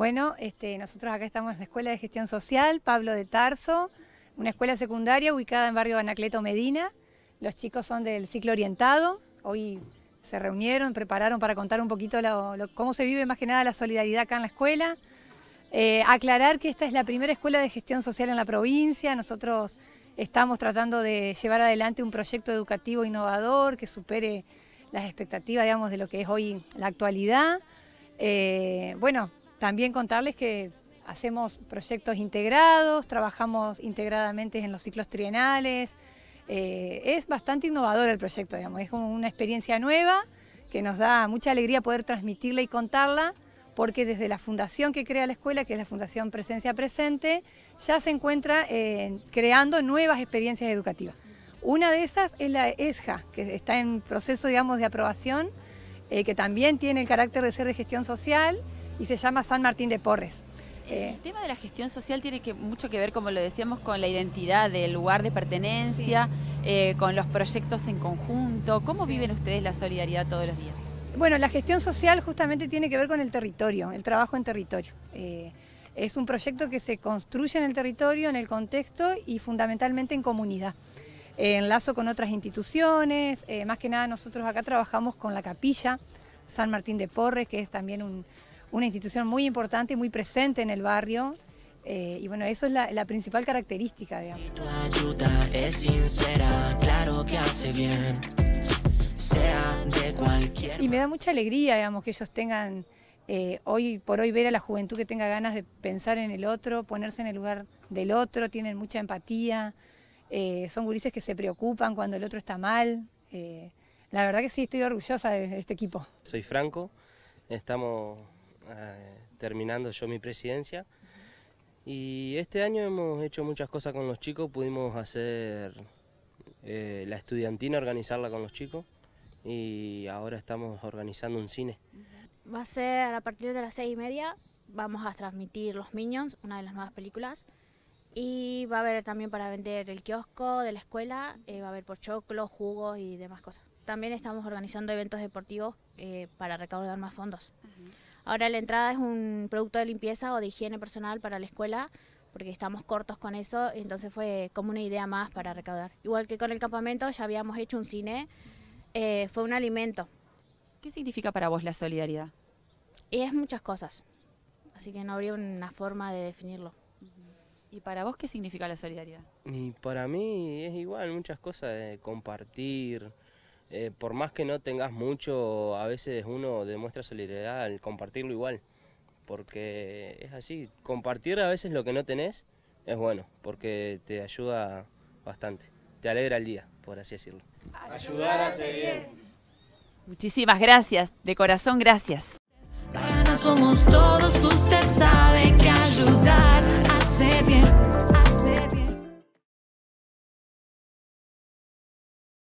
Bueno, este, nosotros acá estamos en la Escuela de Gestión Social, Pablo de Tarso, una escuela secundaria ubicada en barrio Anacleto Medina. Los chicos son del ciclo orientado, hoy se reunieron, prepararon para contar un poquito cómo se vive más que nada la solidaridad acá en la escuela. Eh, aclarar que esta es la primera escuela de gestión social en la provincia, nosotros estamos tratando de llevar adelante un proyecto educativo innovador que supere las expectativas digamos, de lo que es hoy la actualidad. Eh, bueno, también contarles que hacemos proyectos integrados, trabajamos integradamente en los ciclos trienales. Eh, es bastante innovador el proyecto, digamos, es como una experiencia nueva que nos da mucha alegría poder transmitirla y contarla, porque desde la fundación que crea la escuela, que es la Fundación Presencia Presente, ya se encuentra eh, creando nuevas experiencias educativas. Una de esas es la ESJA, que está en proceso, digamos, de aprobación, eh, que también tiene el carácter de ser de gestión social y se llama San Martín de Porres. El eh, tema de la gestión social tiene que, mucho que ver, como lo decíamos, con la identidad del lugar de pertenencia, eh, con los proyectos en conjunto. ¿Cómo viven ustedes la solidaridad todos los días? Bueno, la gestión social justamente tiene que ver con el territorio, el trabajo en territorio. Eh, es un proyecto que se construye en el territorio, en el contexto y fundamentalmente en comunidad. enlazo con otras instituciones, más que nada nosotros acá trabajamos con la capilla San Martín de Porres, que es también un, una institución muy importante y muy presente en el barrio. Eh, y bueno, eso es la, principal característica, digamos. es sincera, claro que hace bien, sea de cualquier... Y me da mucha alegría, digamos, que ellos tengan, eh, hoy por hoy, ver a la juventud que tenga ganas de pensar en el otro, ponerse en el lugar del otro, tienen mucha empatía, eh, son gurises que se preocupan cuando el otro está mal. la verdad que sí, estoy orgullosa de este equipo. Soy Franco, estamos eh, terminando yo mi presidencia. Y este año hemos hecho muchas cosas con los chicos, pudimos hacer eh, la estudiantina, organizarla con los chicos y ahora estamos organizando un cine. Va a ser a partir de las seis y media, vamos a transmitir Los Minions, una de las nuevas películas, y va a haber también para vender el kiosco de la escuela, eh, va a haber choclo, jugos y demás cosas. También estamos organizando eventos deportivos para recaudar más fondos. Ahora la entrada es un producto de limpieza o de higiene personal para la escuela, porque estamos cortos con eso, entonces fue como una idea más para recaudar. Igual que con el campamento, ya habíamos hecho un cine, eh, fue un alimento. ¿Qué significa para vos la solidaridad? es muchas cosas, así que no habría una forma de definirlo. ¿Y para vos qué significa la solidaridad? Y para mí es igual, muchas cosas de eh, compartir, eh, por más que no tengas mucho, a veces uno demuestra solidaridad al compartirlo igual, porque es así, compartir a veces lo que no tenés es bueno, porque te ayuda bastante, te alegra el día, por así decirlo. Ayudar a bien. Muchísimas gracias, de corazón gracias.